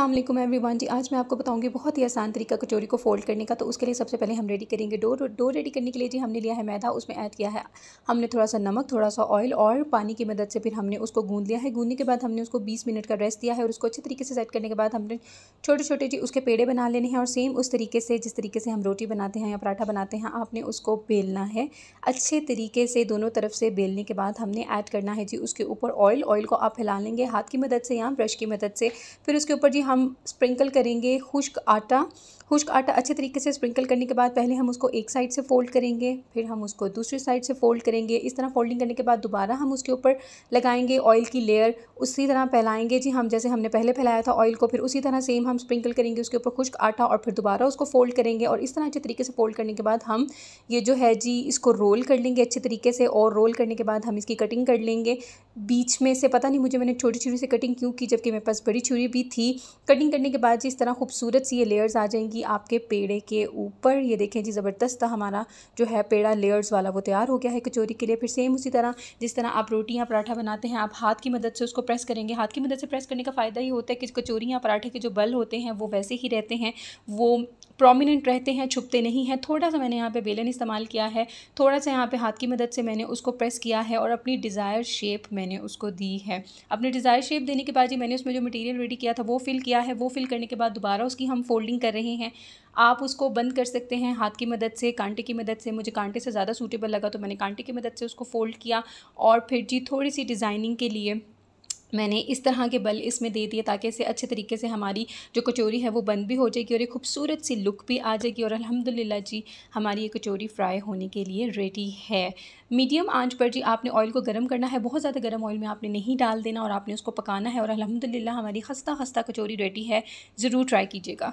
अल्लाम एवरीवन जी आज मैं आपको बताऊंगी बहुत ही आसान तरीका कचोरी को फोल्ड करने का तो उसके लिए सबसे पहले हम रेडी करेंगे डो डो रेडी करने के लिए जी हमने लिया है मैदा उसमें ऐड किया है हमने थोड़ा सा नमक थोड़ा सा ऑयल और पानी की मदद से फिर हमने उसको गूंद लिया है गूंदने के बाद हमने उसको 20 मिनट का रेस्ट दिया है और उसको अच्छे तरीके से सेट करने के बाद हमने छोटे छोटे जी उसके पेड़े बना लेने हैं और सेम उस तरीके से जिस तरीके से हम रोटी बनाते हैं या पराठा बनाते हैं आपने उसको बेलना है अच्छे तरीके से दोनों तरफ से बेलने के बाद हमने ऐड करना है जी उसके ऊपर ऑयल ऑयल को आप फैला लेंगे हाथ की मदद से या ब्रश की मदद से फिर उसके ऊपर जी हम स्प्रिंकल करेंगे खुश्क आटा खुश्क आटा अच्छे तरीके से स्प्रिंकल करने के बाद पहले हम उसको एक साइड से फ़ोल्ड करेंगे फिर हम उसको दूसरी साइड से फ़ोल्ड करेंगे इस तरह फोल्डिंग करने के बाद दोबारा हम उसके ऊपर लगाएंगे ऑयल की लेयर उसी तरह फैलाएंगे जी हम जैसे हमने पहले फैलाया था ऑयल को फिर उसी तरह सेम हम स्प्रिंकल करेंगे उसके ऊपर खुश्क आटा और फिर दोबारा उसको फ़ोल्ड करेंगे और इस तरह अच्छे तरीके से फ़ोल्ड करने के बाद हम ये जो है जी इसको रोल कर लेंगे अच्छे तरीके से और रोल करने के बाद हम इसकी कटिंग कर लेंगे बीच में से पता नहीं मुझे मैंने छोटी छोटी से कटिंग क्यों की जबकि मेरे पास बड़ी छुरी भी थी कटिंग करने के बाद जी इस तरह खूबसूरत सी ये लेयर्स आ जाएंगी आपके पेड़े के ऊपर ये देखें जी ज़बरदस्त हमारा जो है पेड़ा लेयर्स वाला वो तैयार हो गया है कचौरी के लिए फिर सेम उसी तरह जिस तरह आप रोटियाँ पराठा बनाते हैं आप हाथ की मदद से उसको प्रेस करेंगे हाथ की मदद से प्रेस करने का फ़ायदा ही होता है कि या पराठे के जो बल होते हैं वो वैसे ही रहते हैं वो प्रोमिनेंट रहते हैं छुपते नहीं हैं थोड़ा सा मैंने यहाँ पे बेलन इस्तेमाल किया है थोड़ा सा यहाँ पे हाथ की मदद से मैंने उसको प्रेस किया है और अपनी डिज़ायर शेप मैंने उसको दी है अपनी डिज़ायर शेप देने के बाद ही मैंने उसमें जो मटेरियल रेडी किया था वो फिल किया है वो फिल करने के बाद दोबारा उसकी हम फोल्डिंग कर रहे हैं आप उसको बंद कर सकते हैं हाथ की मदद से कांटे की मदद से मुझे कांटे से ज़्यादा सूटेबल लगा तो मैंने कांटे की मदद से उसको फ़ोल्ड किया और फिर जी थोड़ी सी डिज़ाइनिंग के लिए मैंने इस तरह के बल इसमें दे दिए ताकि इसे अच्छे तरीके से हमारी जो कचौरी है वो बंद भी हो जाएगी और एक खूबसूरत सी लुक भी आ जाएगी और अल्हम्दुलिल्लाह जी हमारी ये कचौरी फ्राई होने के लिए रेडी है मीडियम आंच पर जी आपने ऑयल को गर्म करना है बहुत ज़्यादा गर्म ऑयल में आपने नहीं डाल देना और आपने उसको पकाना है और अलहमदिल्ला हमारी खस्ता खस्ता कचौरी रेडी है ज़रूर ट्राई कीजिएगा